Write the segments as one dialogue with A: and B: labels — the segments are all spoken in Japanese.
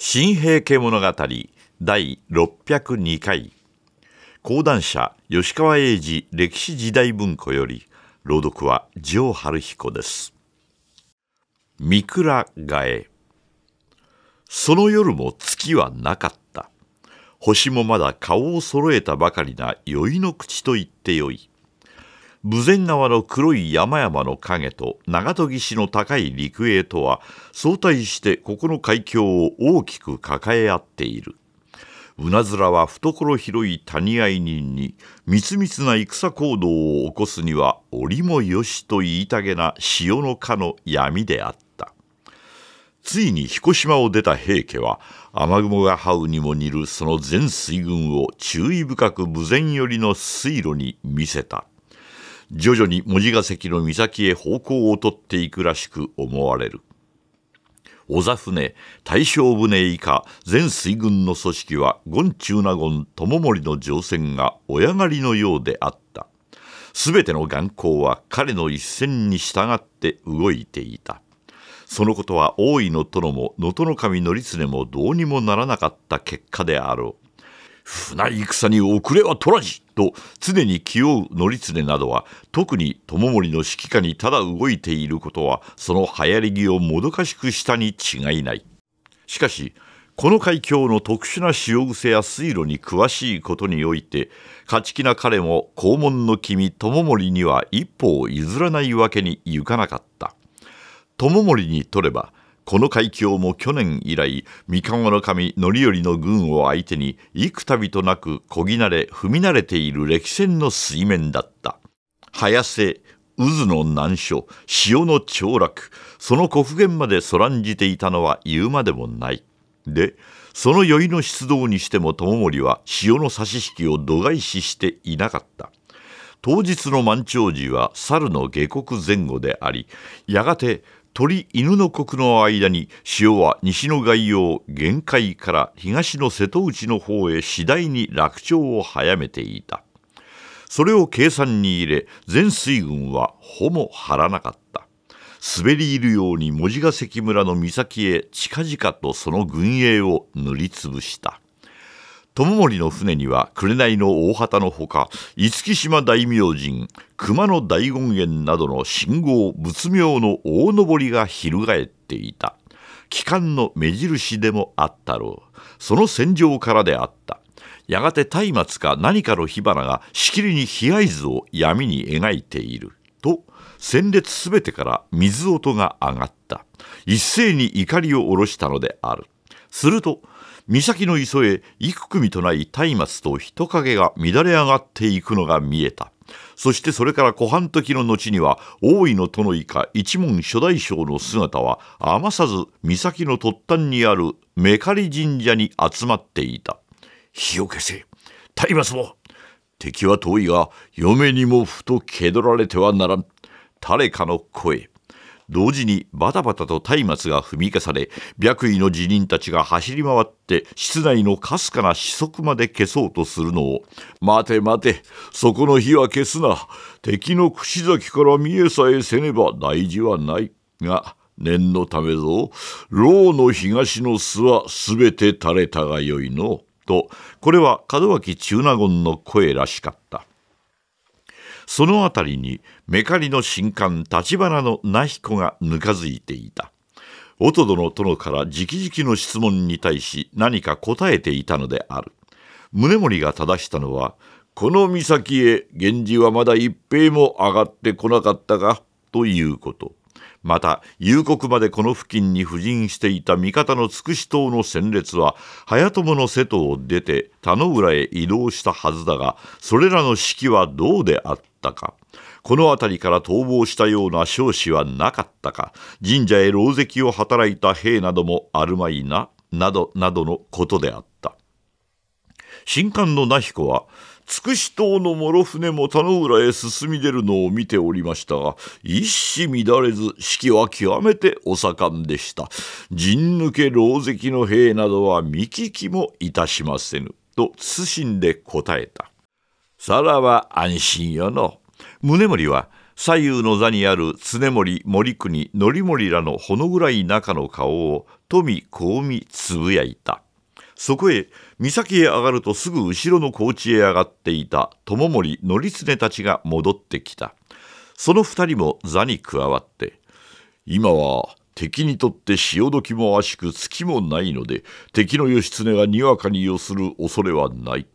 A: 新平家物語第602回講談社吉川英治歴史時代文庫より朗読は城春彦です三倉替え。その夜も月はなかった。星もまだ顔を揃えたばかりな宵の口と言ってよい。豊前川の黒い山々の影と長戸岸の高い陸営とは相対してここの海峡を大きく抱え合っている。うなずらは懐広い谷合人に密密な戦行動を起こすには折もよしと言いたげな潮のかの闇であった。ついに彦島を出た平家は雨雲が這うにも似るその全水軍を注意深く無前寄りの水路に見せた徐々に文字ヶ関の岬へ方向を取っていくらしく思われる小座船大正船以下全水軍の組織は権中納言智盛の乗船が親狩りのようであったすべての眼光は彼の一戦に従って動いていたそのことは大井の殿も能登守則常もどうにもならなかった結果であろう。船戦に遅れは取らじと常に気負う則常などは特に友盛の指揮下にただ動いていることはその流行り気をもどかしくしたに違いない。しかしこの海峡の特殊な潮癖や水路に詳しいことにおいて勝ち気な彼も肛門の君友盛には一歩を譲らないわけにいかなかった。友盛にとればこの海峡も去年以来三河の神範頼の軍を相手に幾度となくこぎ慣れ踏み慣れている歴戦の水面だった早瀬渦の難所潮の凋落その極限までそらんじていたのは言うまでもないでその宵の出動にしても友盛は潮の差し引きを度外視していなかった当日の満潮時は猿の下刻前後でありやがて鳥犬の国の間に潮は西の外洋玄海から東の瀬戸内の方へ次第に落潮を早めていたそれを計算に入れ全水軍はほも張らなかった滑り入るように文字ヶ関村の岬へ近々とその軍営を塗りつぶした友盛の船には紅の大旗のほか五木島大明神熊野大権現などの信号仏名の大登りが翻っていた帰還の目印でもあったろうその戦場からであったやがて松明か何かの火花がしきりに被合図を闇に描いていると戦列すべてから水音が上がった一斉に怒りを下ろしたのであるすると岬の磯へ幾組とない松明と人影が乱れ上がっていくのが見えた。そしてそれから小半時の後には大井の殿以下一門諸大将の姿は余さず岬の突端にあるメカリ神社に集まっていた火を消せ松明も敵は遠いが嫁にもふと蹴取られてはならん誰かの声同時にバタバタと松明が踏み消され白衣の辞任たちが走り回って室内のかすかな子息まで消そうとするのを「待て待てそこの火は消すな敵の串崎から見えさえせねば大事はない」が念のためぞ牢の東の巣は全て垂れたがよいの」とこれは門脇中納言の声らしかった。その辺りにメカリの新刊橘の名彦がぬかづいていた音殿殿から直々の質問に対し何か答えていたのである宗盛が正したのは「この岬へ源氏はまだ一平も上がってこなかったが」ということまた夕刻までこの付近に布陣していた味方のくし島の戦列は早友の瀬戸を出て田野浦へ移動したはずだがそれらの指揮はどうであったかこの辺りから逃亡したような少子はなかったか神社へ狼藉を働いた兵などもあるまいななどなどのことであった新刊の那彦はつくし島の諸船も田野浦へ進み出るのを見ておりましたが一糸乱れず式は極めてお盛んでした陣抜け狼藉の兵などは見聞きもいたしませぬと謹んで答えたさらば安心よの宗盛は左右の座にある常盛森国範盛らのほの暗い中の顔を富小海つぶやいたそこへ岬へ上がるとすぐ後ろの高地へ上がっていた友盛範常たちが戻ってきたその二人も座に加わって今は敵にとって潮時も悪しく月もないので敵の義経がにわかに要する恐れはない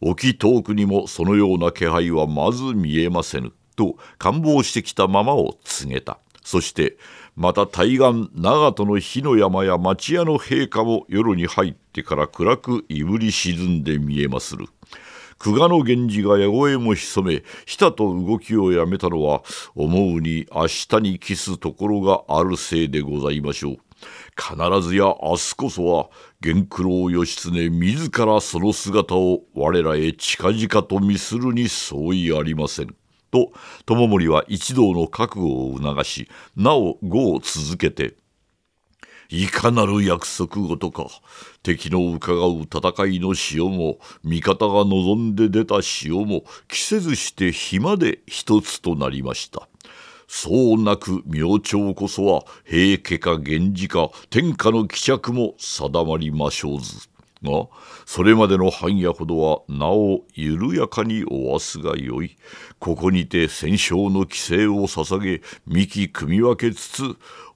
A: 沖遠くにもそのような気配はまず見えませぬと感望してきたままを告げたそしてまた対岸長門の火の山や町屋の陛下も夜に入ってから暗くいぶり沈んで見えまする久我の源氏が矢越も潜めひたと動きをやめたのは思うに明日に帰すところがあるせいでございましょう必ずや明日こそは源九郎義経自らその姿を我らへ近々と見するに相違ありません。と知盛は一同の覚悟を促しなお語を続けて「いかなる約束事か敵の伺う戦いの潮も味方が望んで出た潮も着せずして暇で一つとなりました」。そうなく明朝こそは平家か源氏か天下の希釈も定まりましょうず。がそれまでの半夜ほどはなお緩やかにおわすがよいここにて戦勝の規制を捧げ幹組み分けつつ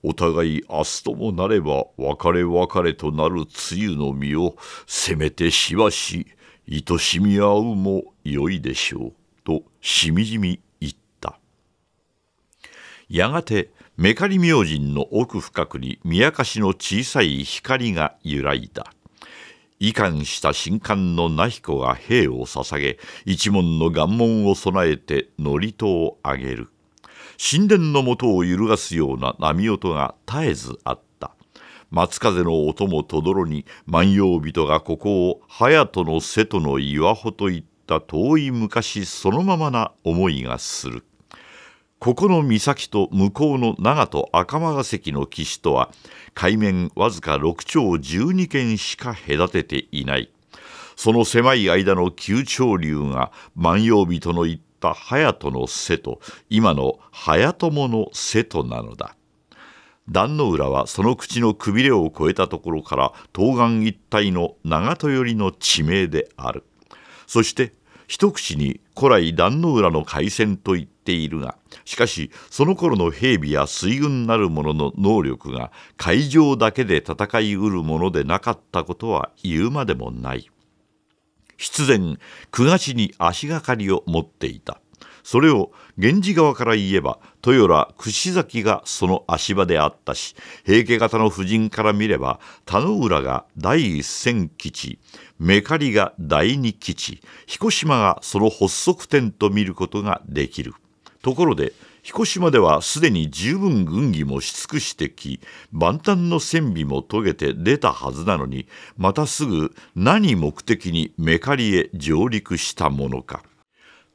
A: お互い明日ともなれば別れ別れとなる梅雨の実をせめてしばし愛しみ合うもよいでしょうとしみじみやがてメカリ明神の奥深くに宮かしの小さい光が揺らいだ遺憾した神官の那彦が兵を捧げ一門の願文を備えて祝詞をあげる神殿のもとを揺るがすような波音が絶えずあった松風の音もとどろに万葉人がここを隼人の瀬戸の岩穂といった遠い昔そのままな思いがするここの岬と向こうの長門赤間関の岸とは海面わずか6兆12軒しか隔てていないその狭い間の九潮流が万葉人の言った隼人の瀬と今の隼友の瀬となのだ壇の浦はその口のくびれを越えたところから東岸一帯の長門寄りの地名であるそして一口に古来壇の浦の海鮮といったているがしかしその頃の兵備や水軍なる者の能力が海上だけで戦いうるものでなかったことは言うまでもない必然久我氏に足がかりを持っていたそれを源氏側から言えば豊良串崎がその足場であったし平家方の夫人から見れば田野浦が第一線基地メカリが第二基地彦島がその発足点と見ることができるところで彦島ではすでに十分軍議もし尽くしてき万端の戦備も遂げて出たはずなのにまたすぐ何目的にメカリへ上陸したものか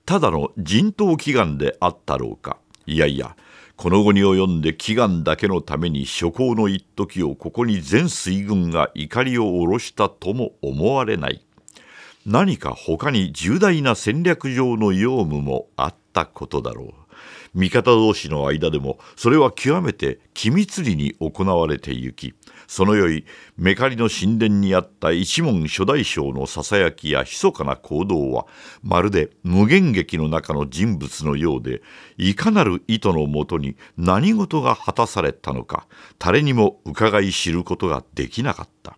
A: ただの人痘祈願であったろうかいやいやこの後に及んで祈願だけのために諸侯の一時をここに全水軍が怒りを下ろしたとも思われない何か他に重大な戦略上の用務もあったったことだろう味方同士の間でもそれは極めて機密裏に行われてゆきそのよいメカリの神殿にあった一門諸大将のささやきや密かな行動はまるで無限劇の中の人物のようでいかなる意図のもとに何事が果たされたのか誰にも伺い知ることができなかった。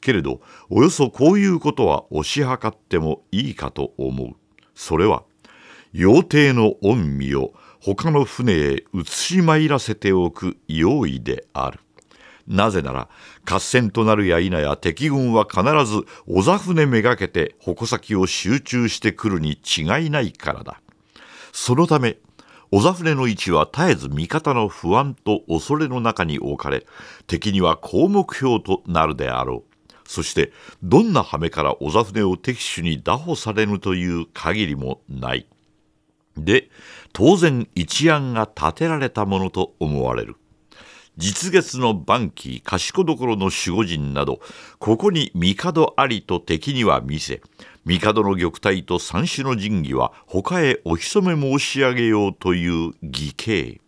A: けれどおよそこういうことは推し量ってもいいかと思う。それは妖艇の御身を他の船へ移し参らせておく用意である。なぜなら合戦となるや否や敵軍は必ず小座船めがけて矛先を集中してくるに違いないからだ。そのため小座船の位置は絶えず味方の不安と恐れの中に置かれ敵には高目標となるであろう。そしてどんな羽目から小座船を敵手に打破されぬという限りもない。で当然一案が立てられたものと思われる実月の晩期賢所の守護神などここに帝ありと敵には見せ帝の玉体と三種の神器は他へお潜め申し上げようという義兄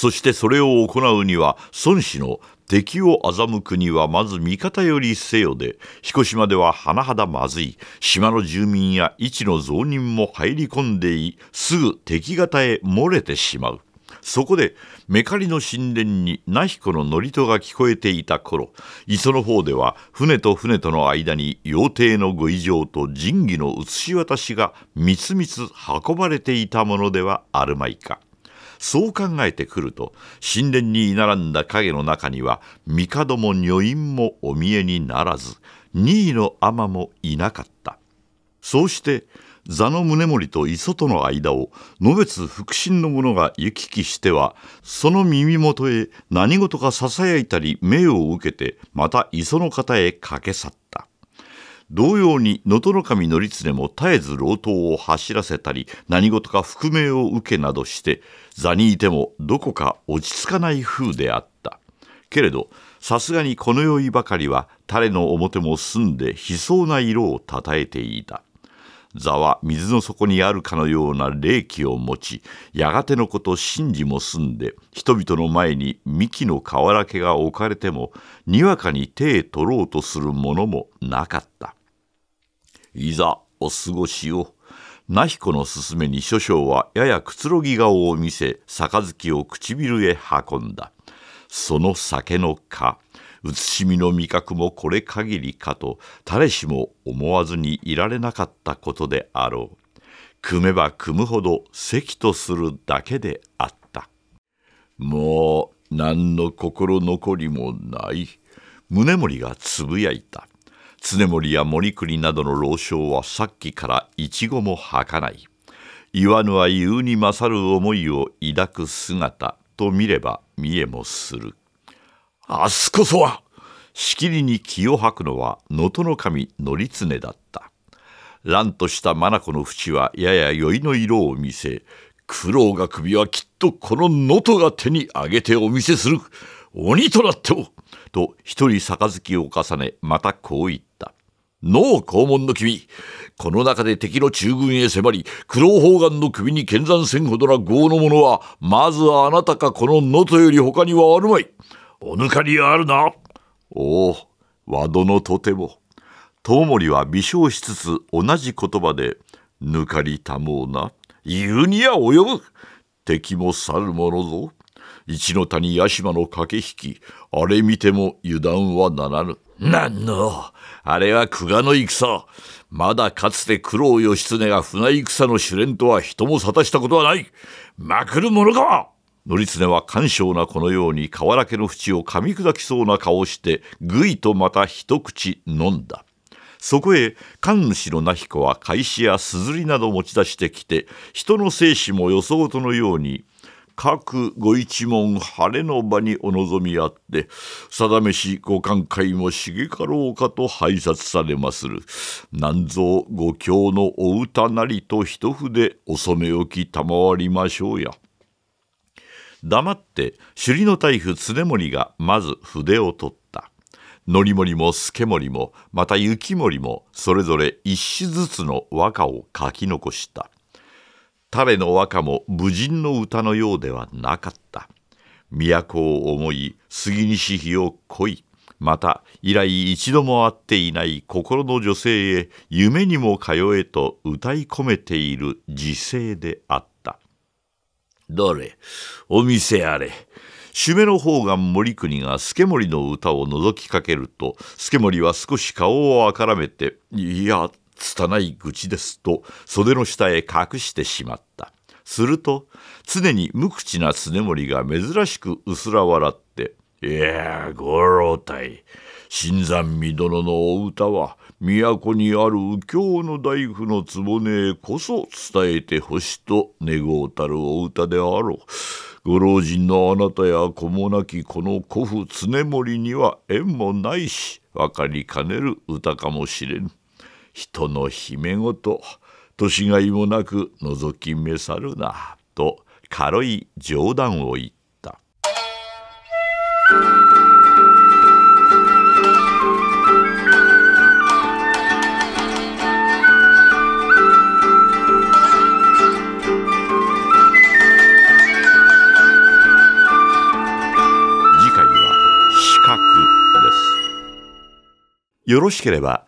A: そしてそれを行うには孫子の敵を欺くにはまず味方よりせよで彦島では甚だまずい島の住民や位置の増人も入り込んでいすぐ敵方へ漏れてしまうそこでメカリの神殿にナ彦の祝詞が聞こえていた頃磯の方では船と船との間に妖帝のご異常と神器の移し渡しがみつみつ運ばれていたものではあるまいか。そう考えてくると神殿に居並んだ影の中には帝も女院もお見えにならず任位の尼もいなかったそうして座の宗盛と磯との間を野別腹心の者が行き来してはその耳元へ何事かささやいたり命を受けてまた磯の方へ駆け去った同様に能登守則常も絶えず老頭を走らせたり何事か覆命を受けなどして座にいてもどこか落ち着かない風であったけれどさすがにこのいばかりはれの表も澄んで悲壮な色をたたえていた座は水の底にあるかのような霊気を持ちやがてのこと神事も済んで人々の前に幹の瓦家が置かれてもにわかに手へ取ろうとするものもなかったいざお過ごしを。那彦の勧めに諸将はややくつろぎ顔を見せ杯を唇へ運んだその酒の蚊、慈しみの味覚もこれ限りかと誰しも思わずにいられなかったことであろう組めば組むほど席とするだけであったもう何の心残りもない宗盛がつぶやいた常森や森国などの老将はさっきから一語も吐かない言わぬは言うに勝る思いを抱く姿と見れば見えもする明日こそはしきりに気を吐くのは能登守範常だった乱とした眼の淵はやや酔いの色を見せ苦労が首はきっとこの能登が手に挙げてお見せする鬼となってもと一人杯を重ねまたこう言った脳肛門の君。この中で敵の中軍へ迫り、黒方砲丸の首に剣山せんほどな豪の者は、まずあなたかこの能とより他にはあるまい。おぬかりあるな。おお、和殿とても。遠森は微笑しつつ同じ言葉で、ぬかりたもうな。言うには及ぶ。敵も去るものぞ。一の谷屋島の駆け引きあれ見ても油断はならぬなんのあれは久我の戦まだかつて九郎義経が船戦の主練とは人も沙汰したことはないまくるものか則常は感傷なこのように瓦家の縁を噛み砕きそうな顔してぐいとまた一口飲んだそこへ神主の那彦は懐紙や硯など持ち出してきて人の生死も予想とのように各ご一門晴れの場にお望みあって定めしご寛解も茂かろうかと拝察されまする南蔵ご教のお歌なりと一筆お染め置き賜りましょうや。黙って首里の大夫常盛がまず筆を取った則盛も助盛もまた雪盛もそれぞれ一詩ずつの和歌を書き残した彼の和歌も無人の歌のようではなかった都を思い杉西日を恋また以来一度も会っていない心の女性へ夢にも通えと歌い込めている時勢であったどれお店あれ締めの方が森国が助森の歌を覗きかけると助森は少し顔をあからめて「いや拙い愚痴ですと袖の下へ隠してしまった。すると常に無口な常盛が珍しく薄ら笑って「いやご老体新山御殿のお歌は都にある右京の大夫の局へこそ伝えてほしと願うたるお歌であろう」。ご老人のあなたや子もなきこの古父常盛には縁もないし分かりかねる歌かもしれぬ。人の姫めと年がいもなく覗きめさるな」と軽い冗談を言った。次回は「四角」です。よろしければ